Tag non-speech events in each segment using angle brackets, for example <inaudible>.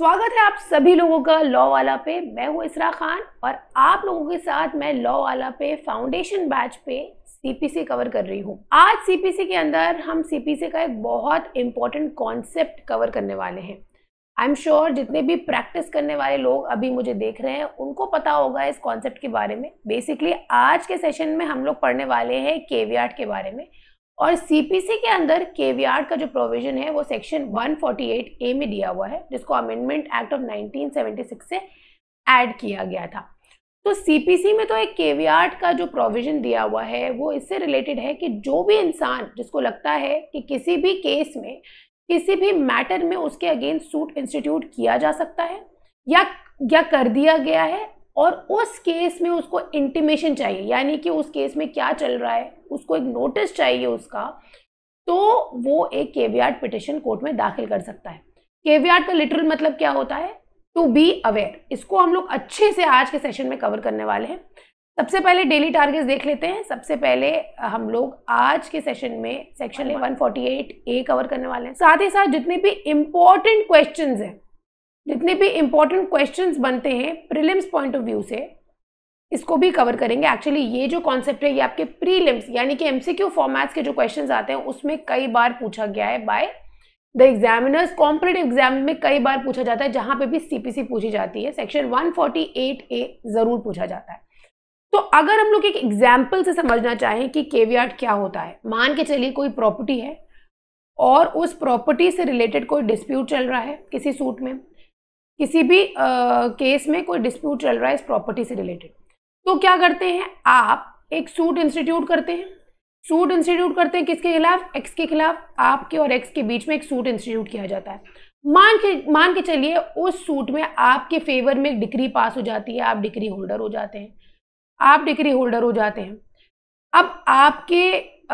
स्वागत है आप सभी लोगों का लॉ वाला पे मैं हूँ इसरा खान और आप लोगों के साथ मैं लॉ वाला पे फाउंडेशन बैच पे सीपीसी कवर कर रही हूँ आज सीपीसी के अंदर हम सीपीसी का एक बहुत इंपॉर्टेंट कॉन्सेप्ट कवर करने वाले हैं आई एम श्योर जितने भी प्रैक्टिस करने वाले लोग अभी मुझे देख रहे हैं उनको पता होगा इस कॉन्सेप्ट के बारे में बेसिकली आज के सेशन में हम लोग पढ़ने वाले हैं केवीआर के बारे में और सीपीसी के अंदर केवीआर का जो प्रोविजन है वो सेक्शन 148 ए में दिया हुआ है जिसको अमेंडमेंट एक्ट ऑफ 1976 से ऐड किया गया था तो सीपीसी में तो एक केवीआर का जो प्रोविजन दिया हुआ है वो इससे रिलेटेड है कि जो भी इंसान जिसको लगता है कि किसी भी केस में किसी भी मैटर में उसके अगेंस्ट सूट इंस्टीट्यूट किया जा सकता है या या कर दिया गया है और उस केस में उसको इंटीमेशन चाहिए यानी कि उस केस में क्या चल रहा है उसको एक नोटिस चाहिए उसका तो वो एक केवीआर पिटिशन कोर्ट में दाखिल कर सकता है केवीआर का लिटरल मतलब क्या होता है टू बी अवेयर इसको हम लोग अच्छे से आज के सेशन में कवर करने वाले हैं सबसे पहले डेली टारगेट्स देख लेते हैं सबसे पहले हम लोग आज के सेशन में सेक्शन 148 ए कवर करने वाले हैं साथ ही साथ जितने भी इम्पोर्टेंट क्वेश्चंस हैं जितने भी इंपॉर्टेंट क्वेश्चंस बनते हैं प्रीलिम्स पॉइंट ऑफ व्यू से इसको भी कवर करेंगे एक्चुअली ये जो कॉन्सेप्ट है ये आपके प्रीलिम्स यानी कि एमसीक्यू फॉर्मेट्स के जो क्वेश्चन आते हैं उसमें कई बार पूछा गया है by the examiners competitive exam में कई बार पूछा जाता है जहां पे भी सीपीसी पूछी जाती है सेक्शन 148 ए ज़रूर पूछा जाता है तो अगर हम लोग एक एग्जाम्पल से समझना चाहें कि केवीआर क्या होता है मान के चलिए कोई प्रॉपर्टी है और उस प्रॉपर्टी से रिलेटेड कोई डिस्प्यूट चल रहा है किसी सूट में किसी भी केस में कोई डिस्प्यूट चल रहा है इस प्रॉपर्टी से रिलेटेड तो क्या करते हैं आप एक सूट इंस्टीट्यूट करते हैं सूट इंस्टीट्यूट करते हैं किसके खिलाफ एक्स के खिलाफ आपके और एक्स के बीच में एक सूट इंस्टीट्यूट किया जाता है मान के मान के चलिए उस सूट में आपके फेवर में एक डिग्री पास हो जाती है आप डिग्री होल्डर हो जाते हैं आप डिग्री होल्डर हो जाते हैं अब आपके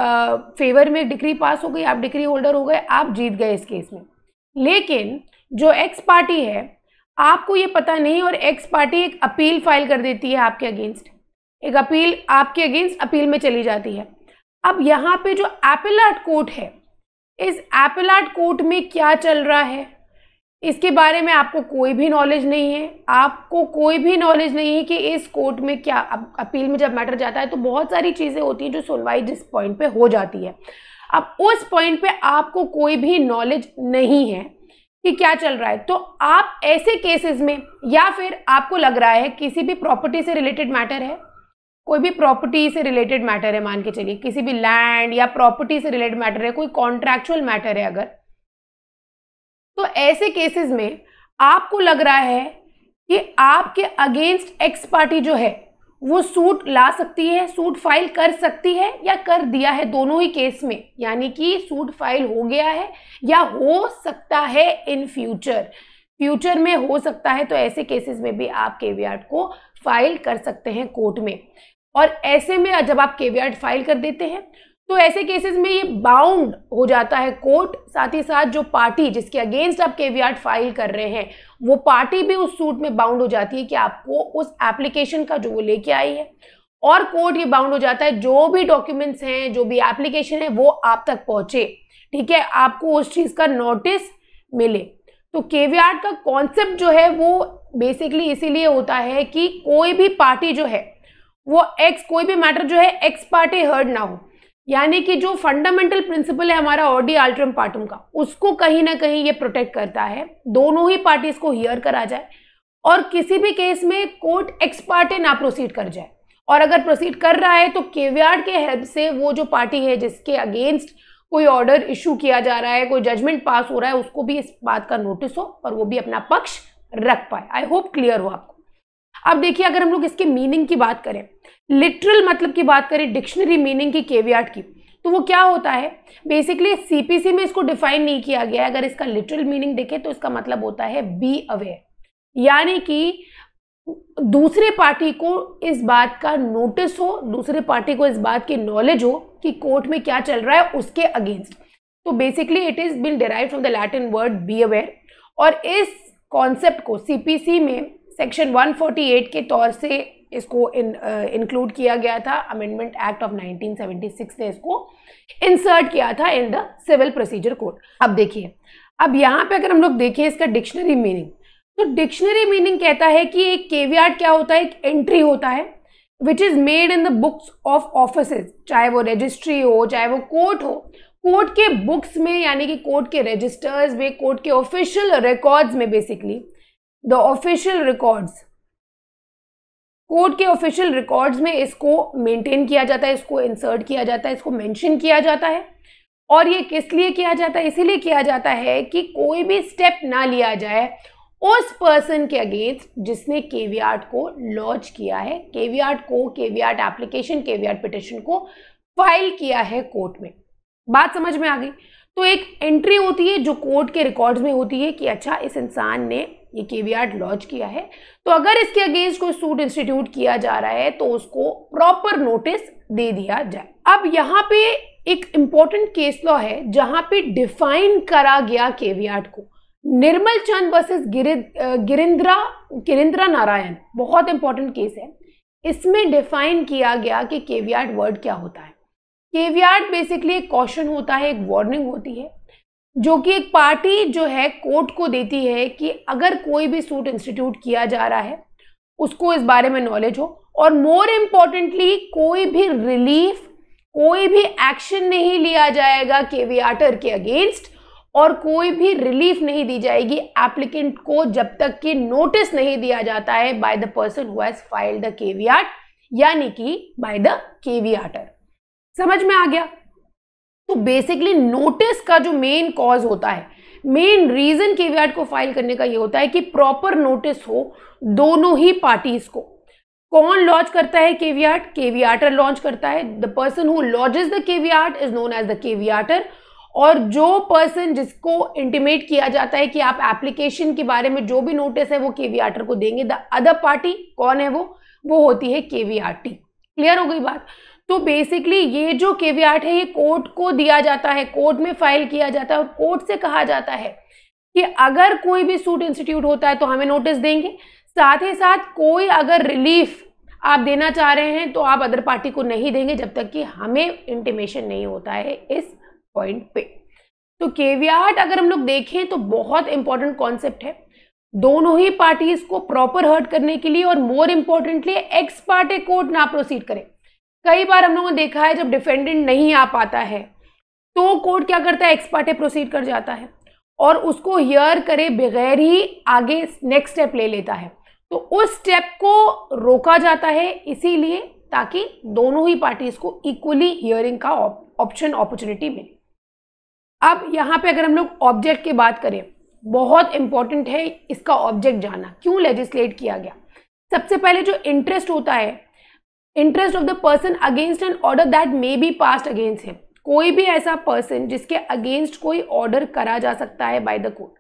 आ, फेवर में डिग्री पास हो गई आप डिग्री होल्डर हो गए आप जीत गए इस केस में लेकिन जो एक्स पार्टी है आपको ये पता नहीं और एक्स पार्टी एक अपील फाइल कर देती है आपके अगेंस्ट एक अपील आपके अगेंस्ट अपील में चली जाती है अब यहाँ पे जो आर्ट कोर्ट है इस आर्ट कोर्ट में क्या चल रहा है इसके बारे में आपको कोई भी नॉलेज नहीं है आपको कोई भी नॉलेज नहीं है कि इस कोर्ट में क्या अब अपील में जब मैटर जाता है तो बहुत सारी चीज़ें होती हैं जो सुनवाई जिस पॉइंट पे हो जाती है अब उस पॉइंट पे आपको कोई भी नॉलेज नहीं है कि क्या चल रहा है तो आप ऐसे केसेस में या फिर आपको लग रहा है किसी भी प्रॉपर्टी से रिलेटेड मैटर है कोई भी प्रॉपर्टी से रिलेटेड मैटर है मान के चलिए किसी भी लैंड या प्रॉपर्टी से रिलेटेड मैटर है कोई कॉन्ट्रेक्चुअल मैटर है अगर तो ऐसे केसेस में आपको लग रहा है कि आपके अगेंस्ट एक्स पार्टी जो है वो सूट ला सकती है सूट फाइल कर सकती है या कर दिया है दोनों ही केस में यानी कि सूट फाइल हो गया है या हो सकता है इन फ्यूचर फ्यूचर में हो सकता है तो ऐसे केसेस में भी आप केवीआर को फाइल कर सकते हैं कोर्ट में और ऐसे में जब आप केवीआर फाइल कर देते हैं तो ऐसे केसेस में ये बाउंड हो जाता है कोर्ट साथ ही साथ जो पार्टी जिसके अगेंस्ट आप केवीआर फाइल कर रहे हैं वो पार्टी भी उस सूट में बाउंड हो जाती है कि आपको उस एप्लीकेशन का जो वो लेके आई है और कोर्ट ये बाउंड हो जाता है जो भी डॉक्यूमेंट्स हैं जो भी एप्लीकेशन है वो आप तक पहुंचे ठीक है आपको उस चीज़ का नोटिस मिले तो केवीआर का कॉन्सेप्ट जो है वो बेसिकली इसीलिए होता है कि कोई भी पार्टी जो है वो एक्स कोई भी मैटर जो है एक्स पार्टी हर्ड ना हो यानी कि जो फंडामेंटल प्रिंसिपल है हमारा ऑडी आल्ट्रम पार्टम का उसको कहीं ना कहीं ये प्रोटेक्ट करता है दोनों ही पार्टीज को हियर करा जाए और किसी भी केस में कोर्ट एक्सपार्टे ना प्रोसीड कर जाए और अगर प्रोसीड कर रहा है तो केवीआर के हेल्प से वो जो पार्टी है जिसके अगेंस्ट कोई ऑर्डर इशू किया जा रहा है कोई जजमेंट पास हो रहा है उसको भी इस बात का नोटिस हो और वो भी अपना पक्ष रख पाए आई होप क्लियर हो आपको अब देखिए अगर हम लोग इसके मीनिंग की बात करें लिटरल मतलब की बात करें डिक्शनरी मीनिंग की केवियाट की तो वो क्या होता है बेसिकली सीपीसी में इसको डिफाइन नहीं किया गया है अगर इसका लिटरल मीनिंग देखें तो इसका मतलब होता है बी अवेयर यानी कि दूसरे पार्टी को इस बात का नोटिस हो दूसरे पार्टी को इस बात की नॉलेज हो कि कोर्ट में क्या चल रहा है उसके अगेंस्ट तो basically it is been derive from the Latin word be aware और इस कॉन्सेप्ट को सीपीसी में सेक्शन 148 के तौर से इसको इंक्लूड uh, किया गया था अमेंडमेंट एक्ट ऑफ 1976 ने इसको इंसर्ट किया था in the civil procedure code अब देखिए अब यहाँ पे अगर हम लोग देखें इसका डिक्शनरी मीनिंग तो डिक्शनरी मीनिंग कहता है कि एक केवीआर्ड क्या होता है एक एंट्री होता है which is made in the books of office चाहे वो रजिस्ट्री हो चाहे वो कोर्ट हो कोर्ट के बुक्स में यानी कि कोर्ट के रजिस्टर्स में कोर्ट के ऑफिशियल रिकॉर्ड्स में basically the official records court के ऑफिशियल रिकॉर्ड्स में इसको मेंटेन किया जाता है इसको इंसर्ट किया जाता है इसको मेंशन किया जाता है और ये किस लिए किया जाता है इसीलिए किया जाता है कि कोई भी स्टेप ना लिया जाए उस पर्सन के अगेंस्ट जिसने केवीआर्ट को लॉन्च किया है केवीआर को केवीआर्ट एप्लीकेशन केवीआर्ट पिटिशन को फाइल किया है कोर्ट में बात समझ में आ गई तो एक एंट्री होती है जो कोर्ट के रिकॉर्ड्स में होती है कि अच्छा इस इंसान ने ये के वी लॉन्च किया है तो अगर इसके अगेंस्ट कोई सूट इंस्टीट्यूट किया जा रहा है तो उसको प्रॉपर नोटिस दे दिया जाए अब यहाँ पे एक इम्पॉर्टेंट केस लॉ है जहाँ पे डिफाइन करा गया केवीआट को निर्मल चंद वर्सेस गिरिंद्रा गिरिंद्रा नारायण बहुत इंपॉर्टेंट केस है इसमें डिफाइन किया गया कि केवीआर वर्ड क्या होता है केवियार्ड बेसिकली एक कॉशन होता है एक वार्निंग होती है जो कि एक पार्टी जो है कोर्ट को देती है कि अगर कोई भी सूट इंस्टीट्यूट किया जा रहा है उसको इस बारे में नॉलेज हो और मोर इम्पॉर्टेंटली कोई भी रिलीफ कोई भी एक्शन नहीं लिया जाएगा केवीआटर के अगेंस्ट और कोई भी रिलीफ नहीं दी जाएगी एप्लीकेंट को जब तक कि नोटिस नहीं दिया जाता है by the person who filed the caveat यानी कि बाय द केवीआटर समझ में आ गया तो बेसिकली नोटिस का जो मेन कॉज होता है मेन रीजन केवीआर को फाइल करने का ये होता है कि प्रॉपर नोटिस हो दोनों ही पार्टीज को कौन लॉन्च करता है केवीआर केवीआटर लॉन्च करता है the person who is the R is known as the R और जो पर्सन जिसको इंटीमेट किया जाता है कि आप एप्लीकेशन के बारे में जो भी नोटिस है वो केवीआटर को देंगे द अदर पार्टी कौन है वो वो होती है केवीआरटी क्लियर हो गई बात तो बेसिकली ये जो केवीआट है ये कोर्ट को दिया जाता है कोर्ट में फाइल किया जाता है और कोर्ट से कहा जाता है कि अगर कोई भी सूट इंस्टीट्यूट होता है तो हमें नोटिस देंगे साथ ही साथ कोई अगर रिलीफ आप देना चाह रहे हैं तो आप अदर पार्टी को नहीं देंगे जब तक कि हमें इंटीमेशन नहीं होता है इस पॉइंट पे तो केवीआर अगर हम लोग देखें तो बहुत इंपॉर्टेंट कॉन्सेप्ट है दोनों ही पार्टीज को प्रॉपर हर्ट करने के लिए और more importantly ex parte court ना प्रोसीड करें कई बार हम लोगों ने देखा है जब डिफेंडेंट नहीं आ पाता है तो कोर्ट क्या करता है एक्सपर्टे प्रोसीड कर जाता है और उसको हियर करे बगैर ही आगे नेक्स्ट स्टेप ले लेता है तो उस स्टेप को रोका जाता है इसीलिए ताकि दोनों ही पार्टीज को इक्वली हियरिंग का ऑप्शन अपॉर्चुनिटी मिले अब यहाँ पे अगर हम लोग ऑब्जेक्ट की बात करें बहुत इंपॉर्टेंट है इसका ऑब्जेक्ट जाना क्यों लेजिस्लेट किया गया सबसे पहले जो इंटरेस्ट होता है interest of the person against an order that may be passed against him कोई भी ऐसा पर्सन जिसके अगेंस्ट कोई ऑर्डर करा जा सकता है बाय द कोर्ट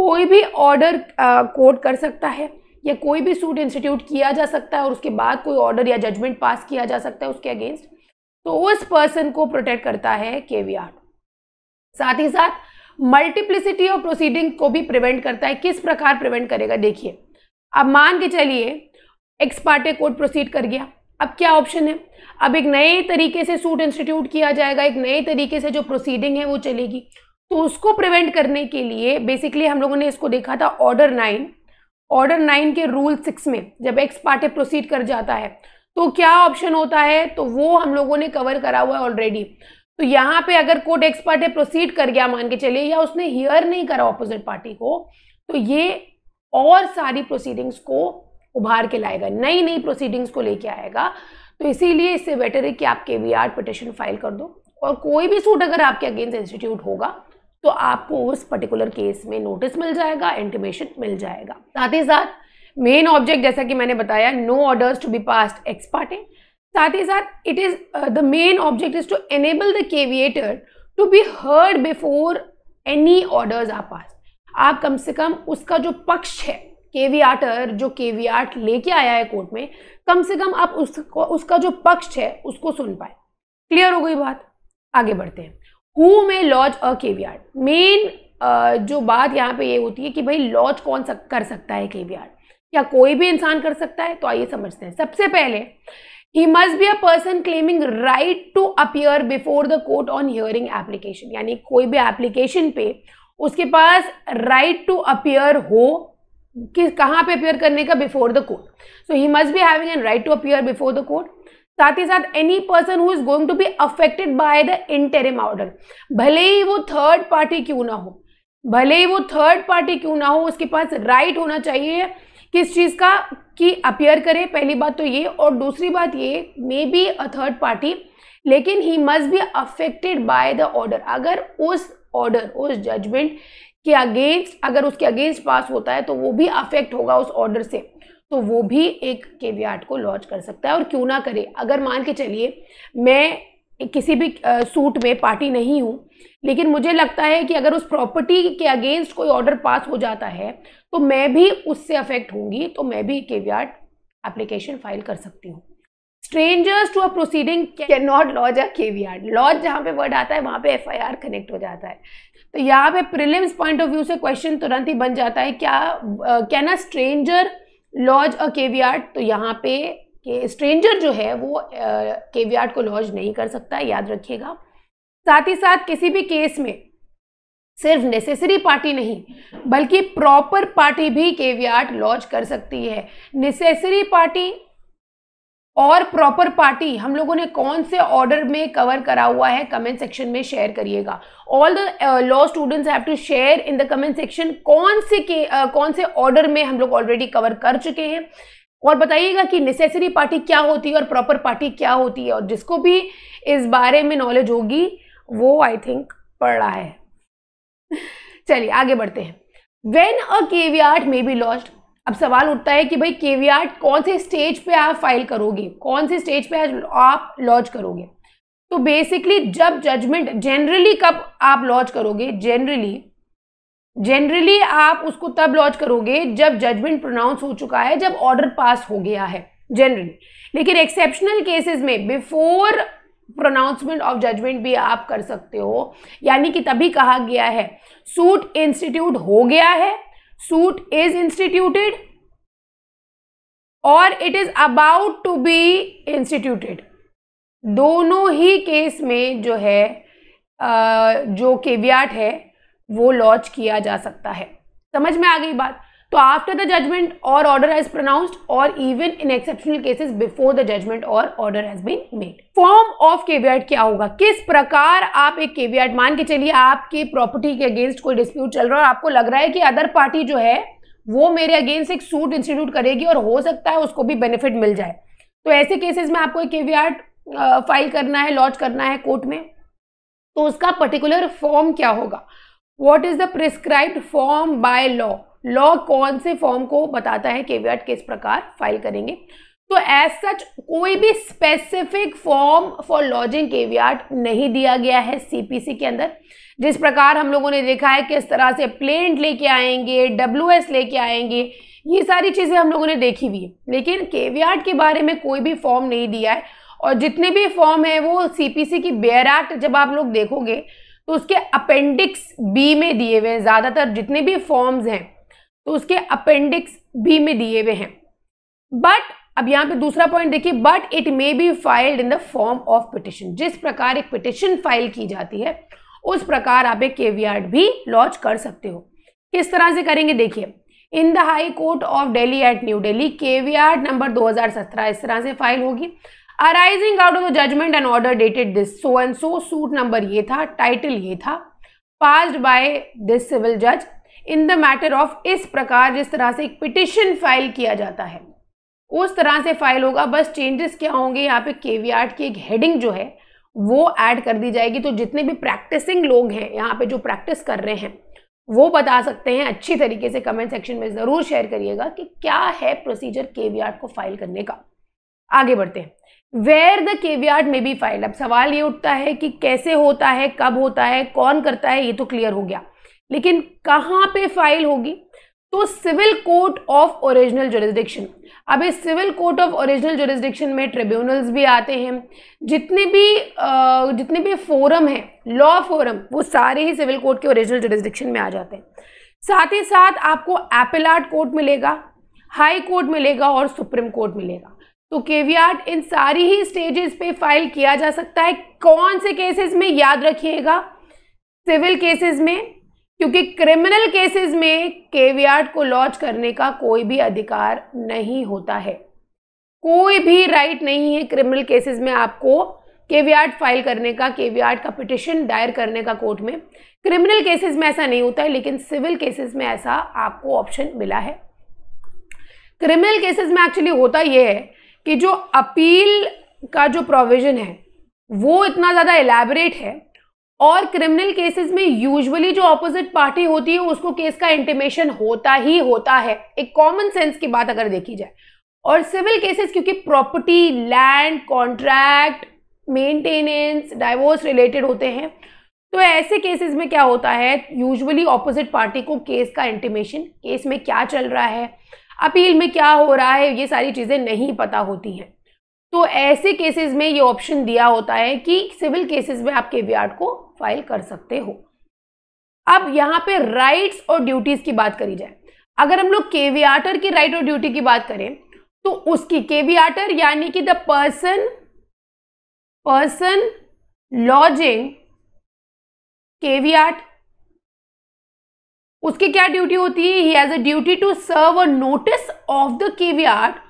कोई भी ऑर्डर कोर्ट कर सकता है या कोई भी सूट इंस्टीट्यूट किया जा सकता है और उसके बाद कोई ऑर्डर या जजमेंट पास किया जा सकता है उसके अगेंस्ट तो उस पर्सन को प्रोटेक्ट करता है के साथ ही साथ मल्टीप्लिसिटी ऑफ प्रोसीडिंग को भी प्रिवेंट करता है किस प्रकार प्रिवेंट करेगा देखिए अब मान के चलिए एक्सपार्टे कोर्ट प्रोसीड कर गया अब क्या ऑप्शन है अब एक नए तरीके से सूट इंस्टीट्यूट किया जाएगा एक नए तरीके से जो प्रोसीडिंग है वो चलेगी तो उसको प्रिवेंट करने के लिए बेसिकली हम लोगों ने इसको देखा था ऑर्डर नाइन ऑर्डर नाइन के रूल सिक्स में जब एक्स पार्टी प्रोसीड कर जाता है तो क्या ऑप्शन होता है तो वो हम लोगों ने कवर करा हुआ है ऑलरेडी तो यहाँ पे अगर कोर्ट एक्स पार्टी प्रोसीड कर गया मान के चले या उसने हियर नहीं करा ऑपोजिट पार्टी को तो ये और सारी प्रोसीडिंग्स को उभार के लाएगा नई नई प्रोसीडिंग्स को लेके आएगा तो इसीलिए इससे बेटर है कि आप के वी आर पटिशन फाइल कर दो और कोई भी सूट अगर आपके अगेंस्ट इंस्टीट्यूट होगा तो आपको उस पर्टिकुलर केस में नोटिस मिल जाएगा इंटीमेशन मिल जाएगा साथ ही साथ मेन ऑब्जेक्ट जैसा कि मैंने बताया no orders to be pass ex parte है साथ ही साथ it is the main object is to enable the caveator to be heard before any orders are pass आप कम से कम उसका जो पक्ष है केवीआटर जो आर्ट लेके आया है कोर्ट में कम से कम आप उसको उसका जो पक्ष है उसको सुन पाए क्लियर हो गई बात आगे बढ़ते हैं who may lodge a art main जो बात यहाँ पे ये होती है कि भाई लॉज कौन सक, कर सकता है आर्ट या कोई भी इंसान कर सकता है तो आइए समझते हैं सबसे पहले he must be a person claiming right to appear before the court on hearing application यानी कोई भी एप्लीकेशन पे उसके पास राइट टू अपियर हो कि कहाँ पे अपियर करने का before the court so he must be having an right to appear before the court साथ ही साथ any person who is going to be affected by the interim order भले ही वो थर्ड पार्टी क्यों ना हो भले ही वो थर्ड पार्टी क्यों ना हो उसके पास राइट right होना चाहिए किस चीज़ का कि अपियर करे पहली बात तो ये और दूसरी बात ये may be a third party लेकिन he must be affected by the order अगर उस ऑर्डर उस जजमेंट के अगेंस्ट अगर उसके अगेंस्ट पास होता है तो वो भी अफेक्ट होगा उस ऑर्डर से तो वो भी एक के को लॉन्च कर सकता है और क्यों ना करे अगर मान के चलिए मैं किसी भी सूट में पार्टी नहीं हूँ लेकिन मुझे लगता है कि अगर उस प्रॉपर्टी के अगेंस्ट कोई ऑर्डर पास हो जाता है तो मैं भी उससे अफेक्ट होंगी तो मैं भी के एप्लीकेशन फाइल कर सकती हूँ strangers to a proceeding can not lodge a caveat lodge जहाँ पे वर्ड आता है वहाँ पे एफआईआर कनेक्ट हो जाता है तो यहाँ पे प्रिलिम्स पॉइंट ऑफ व्यू से क्वेश्चन तुरंत ही बन जाता है क्या can a stranger lodge a caveat तो यहाँ पे कि स्ट्रेंजर जो है वो केवीआर को लॉज नहीं कर सकता याद रखिएगा साथ ही साथ किसी भी केस में सिर्फ नेसेसरी पार्टी नहीं बल्कि प्रॉपर पार्टी भी केवीआर लॉज कर सकती है नेसेसरी पार्टी और प्रॉपर पार्टी हम लोगों ने कौन से ऑर्डर में कवर करा हुआ है कमेंट सेक्शन में शेयर करिएगा all the law students have to share in the comment section कौन से के uh, कौन से ऑर्डर में हम लोग ऑलरेडी कवर कर चुके हैं और बताइएगा कि नेसेसरी पार्टी क्या होती है और प्रॉपर पार्टी क्या होती है और जिसको भी इस बारे में नॉलेज होगी वो आई थिंक पढ़ रहा है <laughs> चलिए आगे बढ़ते हैं when a art may be lost अब सवाल उठता है कि भाई केवीआर कौन से स्टेज पे आप फाइल करोगे कौन से स्टेज पे आप लॉन्च करोगे तो बेसिकली जब जजमेंट जनरली कब आप लॉन्च करोगे जनरली जनरली आप उसको तब लॉन्च करोगे जब जजमेंट प्रोनाउंस हो चुका है जब ऑर्डर पास हो गया है जनरली लेकिन एक्सेप्शनल केसेस में बिफोर प्रोनाउंसमेंट ऑफ जजमेंट भी आप कर सकते हो यानी कि तभी कहा गया है सूट इंस्टीट्यूट हो गया है suit is instituted और it is about to be instituted दोनों ही केस में जो है जो केवियाट है वो लॉन्च किया जा सकता है समझ में आ गई बात तो आफ्टर द जजमेंट और ऑर्डर हैज प्रोनाउंस्ड और even in exceptional cases before the judgement और order has been made form of caveat क्या होगा किस प्रकार आप एक केवीआट मान के चलिए आपकी प्रॉपर्टी के अगेंस्ट कोई डिस्प्यूट चल रहा है और आपको लग रहा है कि अदर पार्टी जो है वो मेरे अगेंस्ट एक सूट इंस्टीट्यूट करेगी और हो सकता है उसको भी बेनिफिट मिल जाए तो ऐसे केसेस में आपको एक फाइल करना है लॉन्च करना है कोर्ट में तो उसका पर्टिकुलर फॉर्म क्या होगा what is the prescribed form by law law कौन से फॉर्म को बताता है केवीआट किस प्रकार फाइल करेंगे तो एज सच कोई भी specific form for lodging caveat नहीं दिया गया है सीपीसी के अंदर जिस प्रकार हम लोगों ने देखा है किस तरह से प्लेन लेके आएंगे डब्ल्यू लेके आएंगे ये सारी चीज़ें हम लोगों ने देखी हुई है लेकिन केवीआर के बारे में कोई भी फॉर्म नहीं दिया है और जितने भी फॉर्म है वो सीपीसी की बेयर एक्ट जब आप लोग देखोगे तो उसके अपेंडिक्स बी में दिए हुए हैं ज़्यादातर जितने भी फॉर्म्स हैं तो उसके अपेंडिक्स बी में दिए हुए हैं बट अब यहां पे दूसरा पॉइंट देखिए but it may be filed in the form of petition जिस प्रकार एक पिटिशन फाइल की जाती है उस प्रकार आप एक केवीआर भी लॉन्च कर सकते हो किस तरह से करेंगे देखिए in the high court of Delhi at new Delhi caveat number 2017 इस तरह से फाइल होगी arising out of the judgement and order dated this so and so suit number ये था टाइटल ये था पास्ड बाय दिस सिविल जज इन द मैटर ऑफ इस प्रकार जिस तरह से एक पिटिशन फाइल किया जाता है उस तरह से फाइल होगा बस चेंजेस क्या होंगे यहाँ पे वी की एक हेडिंग जो है वो ऐड कर दी जाएगी तो जितने भी प्रैक्टिसिंग लोग हैं यहाँ पे जो प्रैक्टिस कर रहे हैं वो बता सकते हैं अच्छी तरीके से कमेंट सेक्शन में ज़रूर शेयर करिएगा कि क्या है प्रोसीजर के को फाइल करने का आगे बढ़ते हैं where the caveat may be file अब सवाल ये उठता है कि कैसे होता है कब होता है कौन करता है ये तो क्लियर हो गया लेकिन कहाँ पे फाइल होगी तो civil court of original jurisdiction अब इस civil court of original jurisdiction में ट्रिब्यूनल्स भी आते हैं जितने भी जितने भी फोरम हैं लॉ फोरम वो सारे ही सिविल कोर्ट के ओरिजिनल जुरिस्डिक्शन में आ जाते हैं साथ ही साथ आपको आर्ट कोर्ट मिलेगा हाई कोर्ट मिलेगा और सुप्रीम कोर्ट मिलेगा तो केवीआर इन सारी ही स्टेजेस पे फाइल किया जा सकता है कौन से केसेस में याद रखिएगा सिविल केसेस में क्योंकि क्रिमिनल केसेस में केवियाट को लॉन्च करने का कोई भी अधिकार नहीं होता है कोई भी राइट नहीं है क्रिमिनल केसेस में आपको केवियाट फाइल करने का केवियाट का पिटिशन दायर करने का कोर्ट में क्रिमिनल केसेस में ऐसा नहीं होता है लेकिन सिविल केसेस में ऐसा आपको ऑप्शन मिला है क्रिमिनल केसेस में एक्चुअली होता यह है कि जो अपील का जो प्रोविज़न है वो इतना ज़्यादा एलैबरेट है और क्रिमिनल केसेस में यूजुअली जो ऑपोजिट पार्टी होती है उसको केस का इंटीमेशन होता ही होता है एक कॉमन सेंस की बात अगर देखी जाए और सिविल केसेस क्योंकि property land contract maintenance divorce related होते हैं तो ऐसे केसेस में क्या होता है यूजुअली ऑपोजिट पार्टी को केस का इंटीमेशन केस में क्या चल रहा है अपील में क्या हो रहा है ये सारी चीज़ें नहीं पता होती हैं तो ऐसे केसेस में ये ऑप्शन दिया होता है कि सिविल केसेस में आप केवीआर को फाइल कर सकते हो अब यहाँ पे राइट्स और ड्यूटीज की बात करी जाए अगर हम लोग केवीआर की राइट और ड्यूटी की बात करें तो उसकी केवीआर यानी कि the person person lodging caveat उसकी क्या ड्यूटी होती है he has a duty to serve a notice of the caveat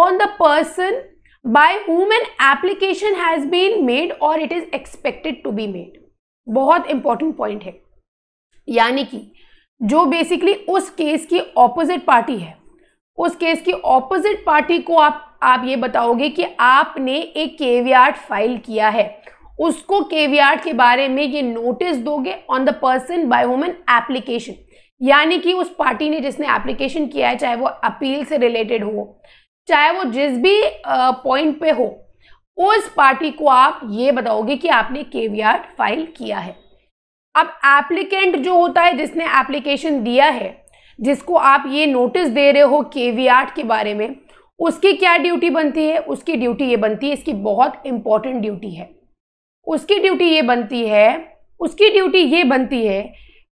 on the person by whom an application has been made और it is expected to be made बहुत important point है यानी कि जो बेसिकली उस case की opposite party है उस केस की ऑपोजिट पार्टी को आप आप ये बताओगे कि आपने एक केवीआर फाइल किया है उसको केवीआर के बारे में ये नोटिस दोगे on the person by whom an application यानी कि उस पार्टी ने जिसने एप्लीकेशन किया है चाहे वो अपील से रिलेटेड हो चाहे वो जिस भी पॉइंट पे हो उस पार्टी को आप ये बताओगे कि आपने केवीआर फाइल किया है अब एप्लीकेंट जो होता है जिसने एप्लीकेशन दिया है जिसको आप ये नोटिस दे रहे हो के के बारे में उसकी क्या ड्यूटी बनती है उसकी ड्यूटी ये बनती है इसकी बहुत इंपॉर्टेंट ड्यूटी है उसकी ड्यूटी ये बनती है उसकी ड्यूटी ये बनती है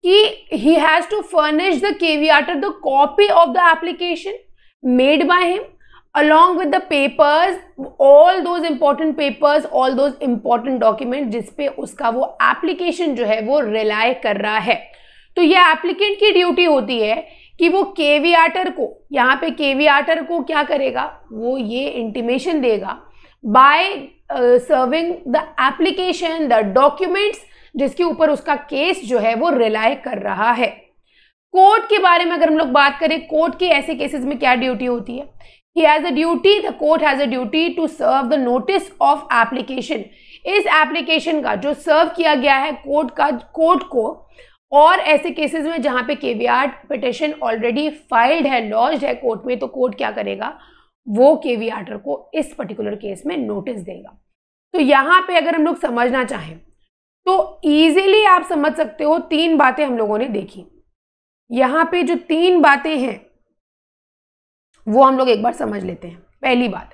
कि he has to furnish the K V R the copy of the application made by him along with the papers all those important papers all those important document जिस पे उसका वो application जो है वो rely कर रहा है तो ये applicant की duty होती है कि वो के वी आटर को यहाँ पे के वी आटर को क्या करेगा वो ये इंटीमेशन देगा by serving the application the documents जिसके ऊपर उसका केस जो है वो रिलाय कर रहा है कोर्ट के बारे में अगर हम लोग बात करें कोर्ट के ऐसे केसेस में क्या ड्यूटी होती है he has a duty the court has a duty to serve the notice of application इस एप्लीकेशन का जो सर्व किया गया है कोर्ट का कोर्ट को और ऐसे केसेस में जहां पे केवीआर पिटिशन ऑलरेडी फाइल्ड है लॉज है कोर्ट में तो कोर्ट क्या करेगा वो केवीआर को इस पर्टिकुलर केस में नोटिस देगा तो यहां पे अगर हम लोग समझना चाहें तो इजीली आप समझ सकते हो तीन बातें हम लोगों ने देखी यहां पे जो तीन बातें हैं वो हम लोग एक बार समझ लेते हैं पहली बात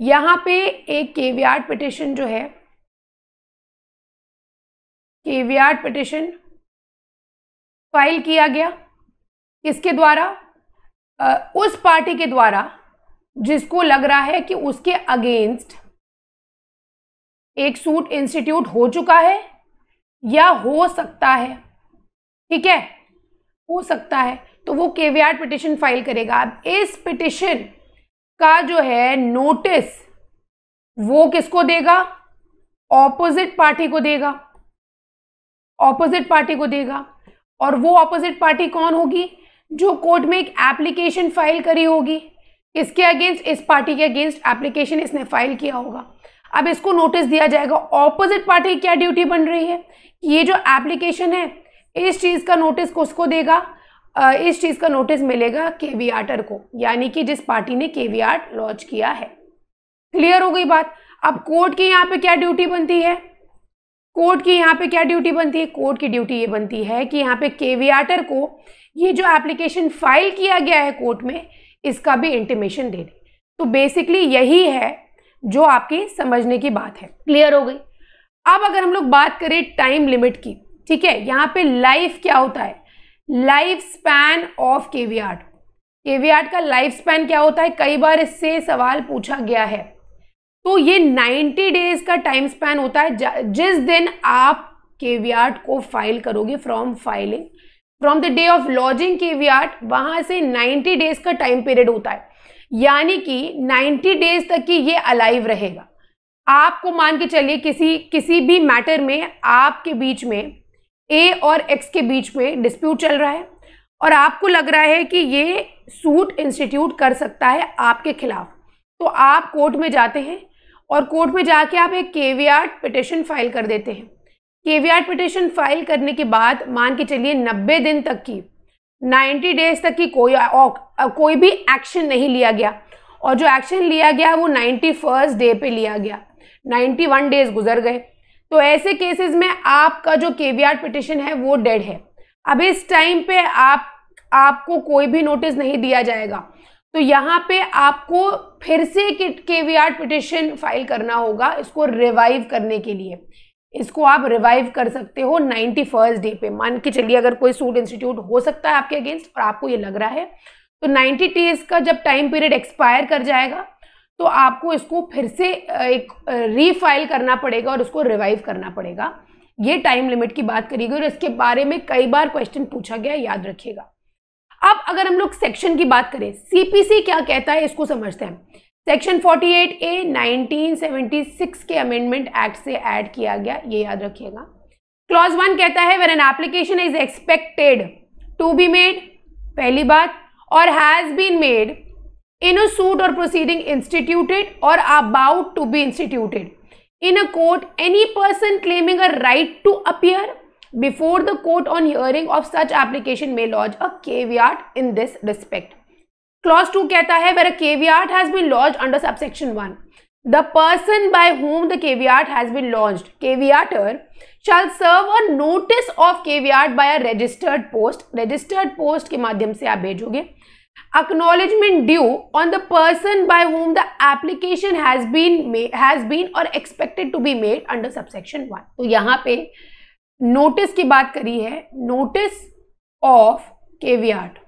यहाँ पे एक केवीआर पिटिशन जो है केवीआर पिटिशन फाइल किया गया किसके द्वारा आ, उस पार्टी के द्वारा जिसको लग रहा है कि उसके अगेंस्ट एक सूट इंस्टीट्यूट हो चुका है या हो सकता है ठीक है हो सकता है तो वो केवीआर पिटिशन फाइल करेगा अब इस पिटिशन का जो है नोटिस वो किसको देगा ऑपोजिट पार्टी को देगा ऑपोजिट पार्टी को देगा और वो ऑपोजिट पार्टी कौन होगी जो कोर्ट में एक एप्लीकेशन फाइल करी होगी इसके अगेंस्ट इस पार्टी के अगेंस्ट एप्लीकेशन इसने फाइल किया होगा अब इसको नोटिस दिया जाएगा ऑपोजिट पार्टी क्या ड्यूटी बन रही है ये जो एप्लीकेशन है इस चीज़ का नोटिस किसको देगा इस चीज़ का नोटिस मिलेगा केवीआटर को यानी कि जिस पार्टी ने केवीआर लॉन्च किया है क्लियर हो गई बात अब कोर्ट की यहाँ पे क्या ड्यूटी बनती है कोर्ट की यहाँ पे क्या ड्यूटी बनती है कोर्ट की ड्यूटी ये बनती है कि यहाँ पे केवीआटर को ये जो एप्लीकेशन फाइल किया गया है कोर्ट में इसका भी इंटीमेशन दे दे तो बेसिकली यही है जो आपकी समझने की बात है क्लियर हो गई अब अगर हम लोग बात करें टाइम लिमिट की ठीक है यहाँ पे लाइफ क्या होता है life span of caveat caveat का लाइफ स्पैन क्या होता है कई बार इससे सवाल पूछा गया है तो ये 90 डेज का टाइम स्पैन होता है जिस दिन आप केवीआर को फाइल करोगे from filing from the day of lodging caveat वहां से 90 डेज का टाइम पीरियड होता है यानी कि 90 डेज तक की ये अलाइव रहेगा आपको मान के चलिए किसी किसी भी मैटर में आपके बीच में ए और एक्स के बीच में डिस्प्यूट चल रहा है और आपको लग रहा है कि ये सूट इंस्टीट्यूट कर सकता है आपके खिलाफ तो आप कोर्ट में जाते हैं और कोर्ट में जाके आप एक केवीआर पिटिशन फाइल कर देते हैं केवीआर पिटिशन फाइल करने के बाद मान के चलिए नब्बे दिन तक की नाइन्टी डेज तक की कोई कोई भी एक्शन नहीं लिया गया और जो एक्शन लिया गया वो नाइन्टी फर्स्ट डे पे लिया गया नाइन्टी वन डेज गुजर गए तो ऐसे केसेस में आपका जो के वी आर पिटिशन है वो डेड है अब इस टाइम पे आप आपको कोई भी नोटिस नहीं दिया जाएगा तो यहाँ पे आपको फिर से के वी पिटिशन फाइल करना होगा इसको रिवाइव करने के लिए इसको आप रिवाइव कर सकते हो नाइन्टी फर्स्ट डे पे मान के चलिए अगर कोई सूट इंस्टीट्यूट हो सकता है आपके अगेंस्ट और आपको ये लग रहा है तो 90 डेज का जब टाइम पीरियड एक्सपायर कर जाएगा तो आपको इसको फिर से एक रीफाइल करना पड़ेगा और उसको रिवाइव करना पड़ेगा ये टाइम लिमिट की बात करेगी और इसके बारे में कई बार क्वेश्चन पूछा गया याद रखिएगा अब अगर हम लोग सेक्शन की बात करें सीपीसी क्या कहता है इसको समझते हैं सेक्शन 48 ए 1976 के अमेंडमेंट एक्ट से ऐड किया गया ये याद रखिएगा क्लॉज वन कहता है where an application is expected to be made पहली बात और has been made in suit or proceeding instituted or about to be instituted in a court any person claiming a right to appear before the court on hearing of such application may lodge a caveat in this respect clause two कहता है where a caveat has been lodged under sub section one the person bye home the caveat has been lodged caveator shall serve a notice of caveat by a registered post registered post के माध्यम से आप भेजोगे acknowledgement due on the person by whom the application has been made has been or expected to be made under subsection 1 to तो यहाँ पे notice की बात करी है नोटिस ऑफ केवीआट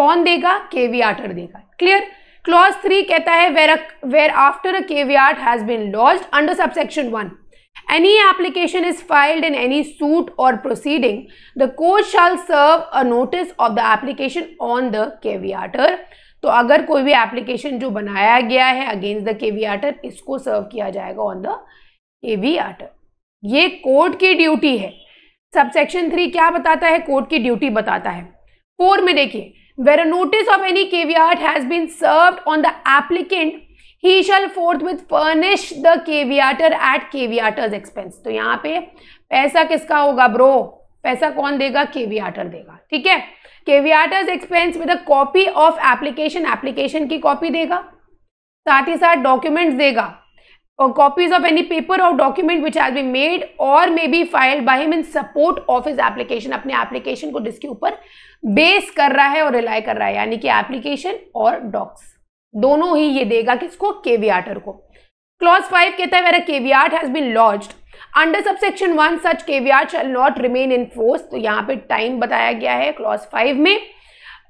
कौन देगा caveator dega clear clause 3 kehta hai where a, where after a has has been lodged under subsection any application is filed in any suit or proceeding the court shall serve a notice of the application on the caveator तो अगर कोई भी application जो बनाया गया है against the केवीआटर इसको serve किया जाएगा ऑन द आटर ये कोर्ट की ड्यूटी है सब सेक्शन थ्री क्या बताता है कोर्ट की ड्यूटी बताता है फोर में देखिए where a notice of any caveat has been served on the applicant he shall forthwith furnish the caveator at caveator's expense तो यहाँ पे पैसा किसका होगा ब्रो पैसा कौन देगा केवियाटर देगा ठीक है caveator's expense with a copy of application application की कॉपी देगा साथ ही साथ डॉक्यूमेंट्स देगा or copies of any paper or document which has been made or may be filed by him in support of his application अपने application को जिसके ऊपर बेस कर रहा है और रिलाई कर रहा है यानी कि application और docs दोनों ही ये देगा किसको केवियाटर को क्लॉज फाइव कहता है where caveat has been lodged under subsection one such caveat shall not remain in force तो यहाँ पे टाइम बताया गया है क्लॉज फाइव में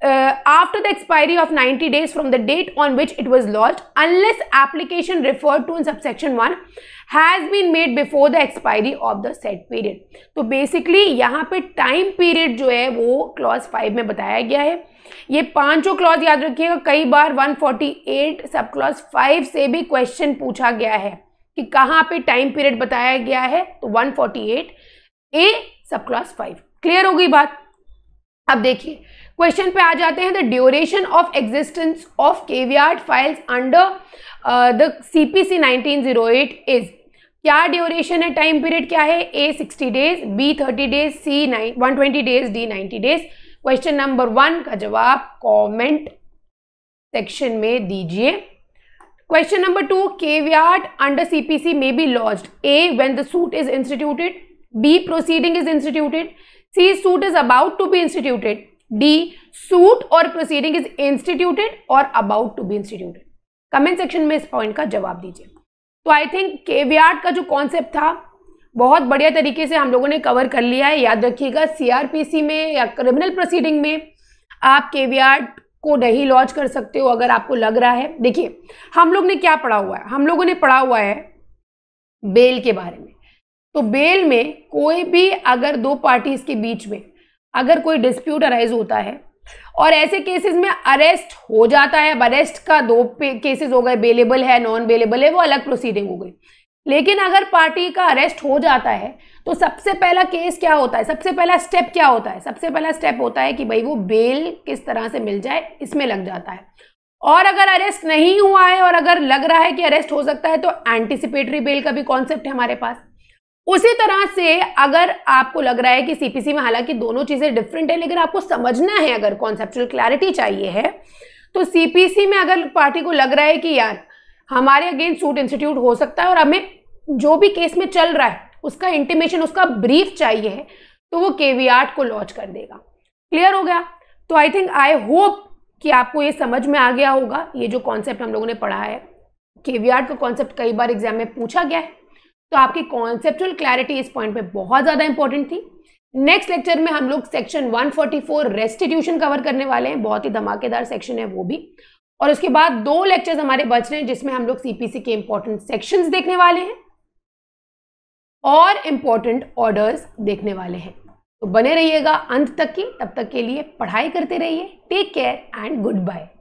after the expiry of 90 days from the date on which it was lodged unless application refer to in subsection one has been made before the expiry of the set period तो basically यहाँ पे time period जो है वो clause five में बताया गया है ये पांचों क्लॉज याद रखिएगा कई बार 148 सब क्लॉज फाइव से भी क्वेश्चन पूछा गया है कि कहाँ पे टाइम पीरियड बताया गया है तो 148 ए सब क्लॉज फाइव क्लियर हो गई बात अब देखिए क्वेश्चन पे आ जाते हैं the duration of existence of caveat files under the CPC 1908 is क्या ड्यूरेशन है टाइम पीरियड क्या है A 60 days B 30 days C 9 120 days D 90 days question number one का जवाब कमेंट सेक्शन में दीजिए क्वेश्चन नंबर टू के under CPC may be lodged A when the suit is instituted B proceeding is instituted C suit is about to be instituted D suit or proceeding is instituted or about to be instituted comment section में इस point का जवाब दीजिए तो I think केवियाट का जो concept था बहुत बढ़िया तरीके से हम लोगों ने कवर कर लिया है याद रखिएगा सीआरपीसी में या क्रिमिनल प्रोसीडिंग में आप केवीआर को नहीं लॉन्च कर सकते हो अगर आपको लग रहा है देखिए हम लोग ने क्या पढ़ा हुआ है हम लोगों ने पढ़ा हुआ है बेल के बारे में तो बेल में कोई भी अगर दो पार्टीज के बीच में अगर कोई डिस्प्यूट अराइज होता है और ऐसे केसेस में अरेस्ट हो जाता है अब अरेस्ट का दो केसेस हो गए बेलेबल है नॉन बेलेबल है वो अलग प्रोसीडिंग हो गई लेकिन अगर पार्टी का अरेस्ट हो जाता है तो सबसे पहला केस क्या होता है सबसे पहला स्टेप क्या होता है सबसे पहला स्टेप होता है कि भाई वो बेल किस तरह से मिल जाए इसमें लग जाता है और अगर अरेस्ट नहीं हुआ है और अगर लग रहा है कि अरेस्ट हो सकता है तो एंटिसिपेटरी बेल का भी कॉन्सेप्ट है हमारे पास उसी तरह से अगर आपको लग रहा है कि सीपीसी में हालांकि दोनों चीज़ें डिफरेंट है लेकिन आपको समझना है अगर कॉन्सेप्चुअल क्लैरिटी चाहिए है तो सीपीसी में अगर पार्टी को लग रहा है कि यार हमारे अगेंस्ट सूट इंस्टीट्यूट हो सकता है और हमें जो भी केस में चल रहा है उसका इंटीमेशन उसका ब्रीफ चाहिए तो वो के वी आर्ट को लॉन्च कर देगा क्लियर हो गया तो आई थिंक आई होप कि आपको ये समझ में आ गया होगा ये जो कॉन्सेप्ट हम लोगों ने पढ़ा है के वी आर्ट का कॉन्सेप्ट कई बार एग्जाम में पूछा गया है तो आपकी कॉन्सेप्चुअल क्लैरिटी इस पॉइंट पे बहुत ज़्यादा इंपॉर्टेंट थी नेक्स्ट लेक्चर में हम लोग सेक्शन 144 रेस्टिट्यूशन कवर करने वाले हैं बहुत ही धमाकेदार सेक्शन है वो भी और उसके बाद दो लेक्चर्स हमारे बच रहे हैं जिसमें हम लोग सीपीसी के इंपॉर्टेंट सेक्शंस देखने वाले हैं और इंपॉर्टेंट ऑर्डर्स देखने वाले हैं तो बने रहिएगा अंत तक की तब तक के लिए पढ़ाई करते रहिए take care and good bye